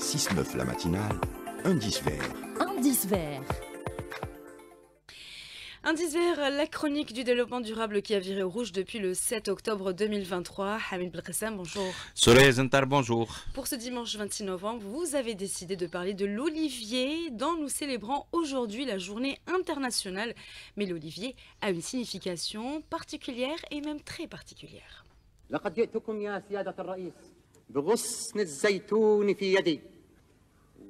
6-9 la matinale, indice vert. Indice vert. Indice vert, la chronique du développement durable qui a viré au rouge depuis le 7 octobre 2023. Hamid Belkhassam, bonjour. Soleil Zentar, bonjour. Pour ce dimanche 26 novembre, vous avez décidé de parler de l'olivier, dont nous célébrons aujourd'hui la journée internationale. Mais l'olivier a une signification particulière et même très particulière.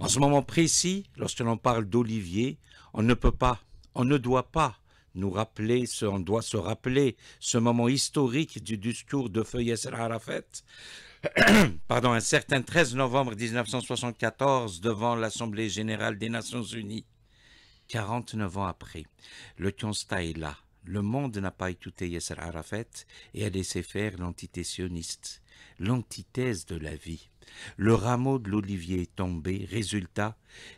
En ce moment précis, lorsque l'on parle d'Olivier, on ne peut pas, on ne doit pas nous rappeler, ce, on doit se rappeler ce moment historique du discours de Yasser Arafat, pardon, un certain 13 novembre 1974 devant l'Assemblée générale des Nations Unies. 49 ans après, le constat est là. Le monde n'a pas écouté Yasser Arafat et a laissé faire l'entité sioniste l'antithèse de la vie. Le rameau de l'olivier est tombé, résultat,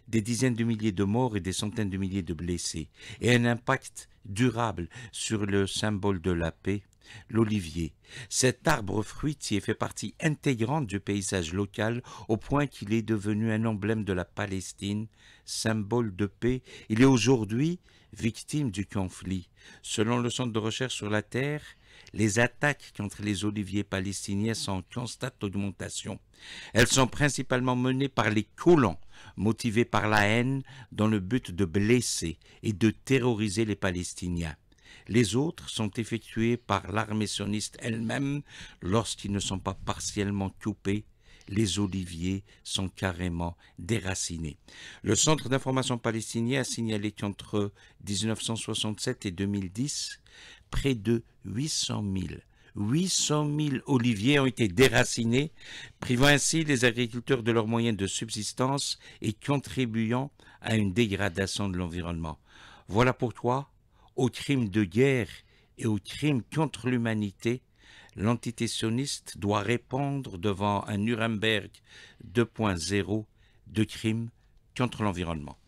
des dizaines de milliers de morts et des centaines de milliers de blessés, et un impact durable sur le symbole de la paix, l'olivier. Cet arbre fruitier fait partie intégrante du paysage local au point qu'il est devenu un emblème de la Palestine, symbole de paix. Il est aujourd'hui victime du conflit. Selon le Centre de recherche sur la Terre, les attaques contre les oliviers palestiniens sont en constante augmentation. Elles sont principalement menées par les colons, motivés par la haine dans le but de blesser et de terroriser les Palestiniens. Les autres sont effectuées par l'armée sioniste elle-même lorsqu'ils ne sont pas partiellement coupés les oliviers sont carrément déracinés. Le Centre d'information palestinien a signalé qu'entre 1967 et 2010, près de 800 000. 800 oliviers ont été déracinés, privant ainsi les agriculteurs de leurs moyens de subsistance et contribuant à une dégradation de l'environnement. Voilà pourquoi, aux crimes de guerre et aux crimes contre l'humanité, l'entité sioniste doit répondre devant un Nuremberg 2.0 de crimes contre l'environnement.